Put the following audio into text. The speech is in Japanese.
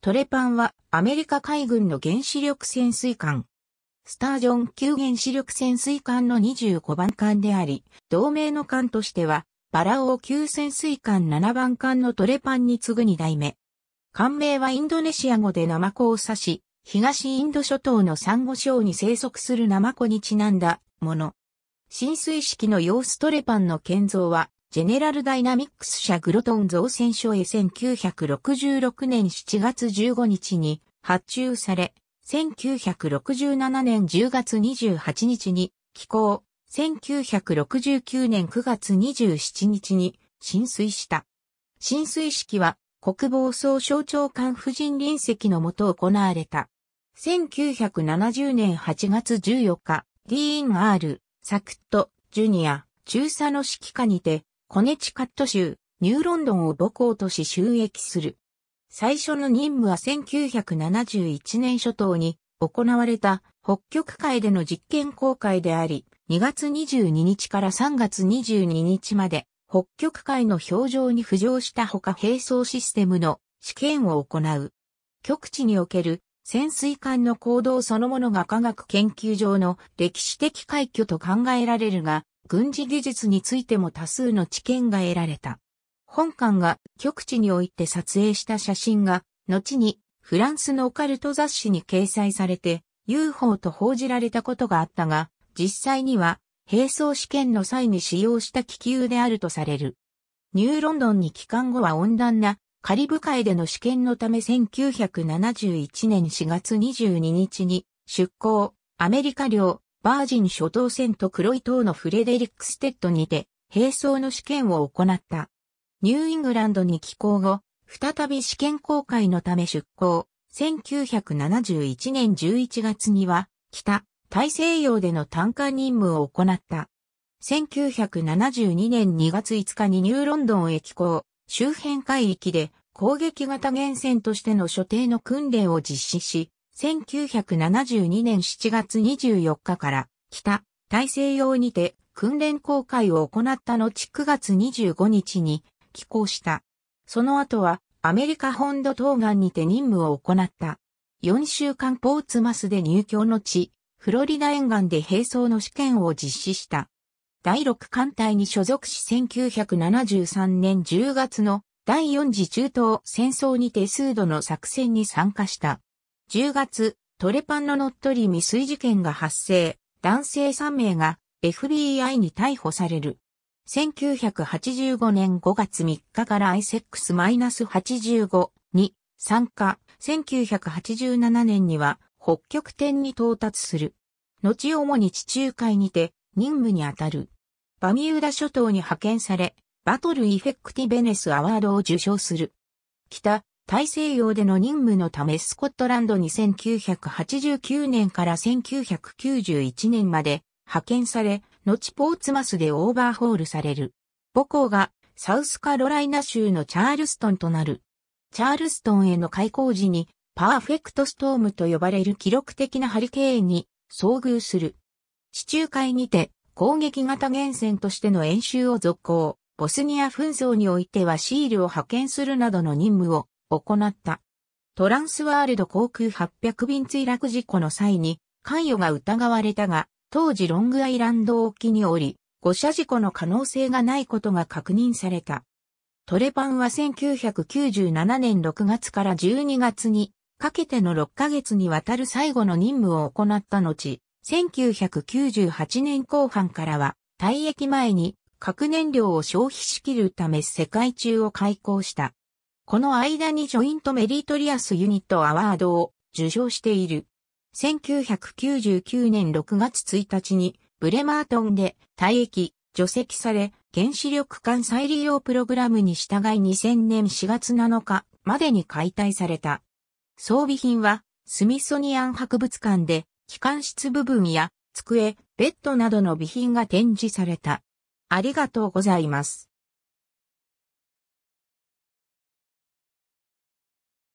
トレパンはアメリカ海軍の原子力潜水艦。スタージョン級原子力潜水艦の25番艦であり、同盟の艦としては、バラオ級潜水艦7番艦のトレパンに次ぐ2代目。艦名はインドネシア語でナマコを指し、東インド諸島のサンゴ礁に生息するナマコにちなんだもの。浸水式の様子トレパンの建造はジェネラルダイナミックス社グロトン造船所へ1966年7月15日に発注され、1967年10月28日に寄港、1969年9月27日に浸水した。浸水式は国防総省長官夫人臨席のもと行われた。1970年8月14日、ディーン・アール、サクット、ジュニア、中佐の指揮下にて、コネチカット州、ニューロンドンを母校とし収益する。最初の任務は1971年初頭に行われた北極海での実験公開であり、2月22日から3月22日まで北極海の表情に浮上したほか並走システムの試験を行う。極地における潜水艦の行動そのものが科学研究上の歴史的快挙と考えられるが、軍事技術についても多数の知見が得られた。本館が極地において撮影した写真が、後にフランスのオカルト雑誌に掲載されて UFO と報じられたことがあったが、実際には並走試験の際に使用した気球であるとされる。ニューロンドンに帰還後は温暖なカリブ海での試験のため1971年4月22日に出港、アメリカ領、バージン諸島線と黒い島のフレデリックステッドにて、並走の試験を行った。ニューイングランドに寄港後、再び試験公開のため出港。1971年11月には、北、大西洋での単価任務を行った。1972年2月5日にニューロンドンへ寄港、周辺海域で攻撃型源泉としての所定の訓練を実施し、1972年7月24日から北大西洋にて訓練公開を行った後9月25日に寄港した。その後はアメリカ本土東岸にて任務を行った。4週間ポーツマスで入境の地、フロリダ沿岸で並走の試験を実施した。第6艦隊に所属し1973年10月の第四次中東戦争にて数度の作戦に参加した。10月、トレパンの乗っ取り未遂事件が発生、男性3名が FBI に逮捕される。1985年5月3日から i s x 8 5に参加、1987年には北極点に到達する。後主に地中海にて任務に当たる。バミューダ諸島に派遣され、バトルイフェクティベネスアワードを受賞する。北、大西洋での任務のためスコットランドに1989年から1991年まで派遣され、後ポーツマスでオーバーホールされる。母校がサウスカロライナ州のチャールストンとなる。チャールストンへの開港時にパーフェクトストームと呼ばれる記録的なハリケーンに遭遇する。地中海にて攻撃型源泉としての演習を続行。ボスニア紛争においてはシールを派遣するなどの任務を行った。トランスワールド航空800便墜落事故の際に関与が疑われたが、当時ロングアイランド沖におり、誤射事故の可能性がないことが確認された。トレパンは1997年6月から12月にかけての6ヶ月にわたる最後の任務を行った後、1998年後半からは退役前に核燃料を消費しきるため世界中を開港した。この間にジョイントメリートリアスユニットアワードを受賞している。1999年6月1日にブレマートンで退役、除籍され、原子力艦再利用プログラムに従い2000年4月7日までに解体された。装備品はスミソニアン博物館で機関室部分や机、ベッドなどの備品が展示された。ありがとうございます。